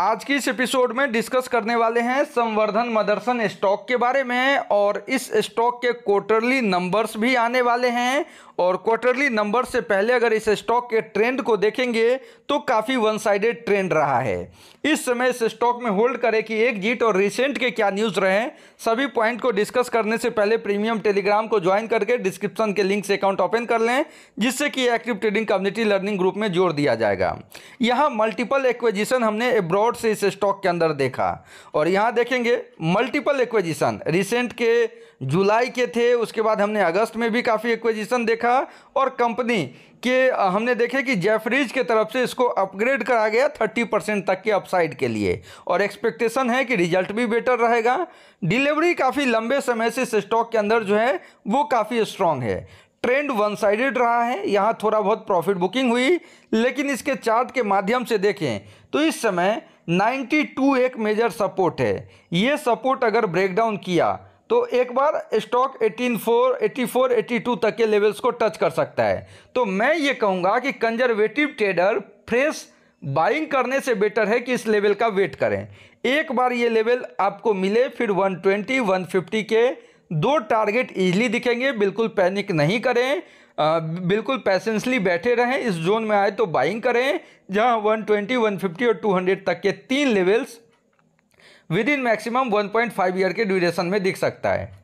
आज की इस एपिसोड में डिस्कस करने वाले हैं संवर्धन मदरसन स्टॉक के बारे में और इस स्टॉक के क्वार्टरली नंबर्स भी आने वाले हैं और क्वार्टरली नंबर से पहले अगर इस स्टॉक के ट्रेंड को देखेंगे तो काफ़ी वन साइडेड ट्रेंड रहा है इस समय इस स्टॉक में होल्ड करें कि एक जीट और रिसेंट के क्या न्यूज़ रहे सभी पॉइंट को डिस्कस करने से पहले प्रीमियम टेलीग्राम को ज्वाइन करके डिस्क्रिप्शन के लिंक से अकाउंट ओपन कर लें जिससे कि active trading community learning group में जोड़ दिया जाएगा यहाँ मल्टीपल एक्वेजिशन हमने डॉट से इस स्टॉक के अंदर देखा और यहाँ देखेंगे मल्टीपल एक्वेजिशन रिसेंट के जुलाई के थे उसके बाद हमने अगस्त में भी काफ़ी एक्वेजिशन देखा और कंपनी के हमने देखे कि जेफरीज के तरफ से इसको अपग्रेड करा गया थर्टी परसेंट तक के अपसाइड के लिए और एक्सपेक्टेशन है कि रिजल्ट भी बेटर रहेगा डिलीवरी काफ़ी लंबे समय से इस स्टॉक के अंदर जो है वो काफ़ी स्ट्रांग है ट्रेंड वन साइडेड रहा है यहाँ थोड़ा बहुत प्रॉफिट बुकिंग हुई लेकिन इसके चार्ट के माध्यम से देखें तो इस समय 92 एक मेजर सपोर्ट है ये सपोर्ट अगर ब्रेकडाउन किया तो एक बार स्टॉक 184, 84, 82 तक के लेवल्स को टच कर सकता है तो मैं ये कहूँगा कि कंजर्वेटिव ट्रेडर फ्रेश बाइंग करने से बेटर है कि इस लेवल का वेट करें एक बार ये लेवल आपको मिले फिर 120, 150 के दो टारगेट इजली दिखेंगे बिल्कुल पैनिक नहीं करें बिल्कुल पैसेंसली बैठे रहें इस जोन में आए तो बाइंग करें जहां 120, 150 और 200 तक के तीन levels within maximum 1.5 year के ड्यूरेशन में दिख सकता है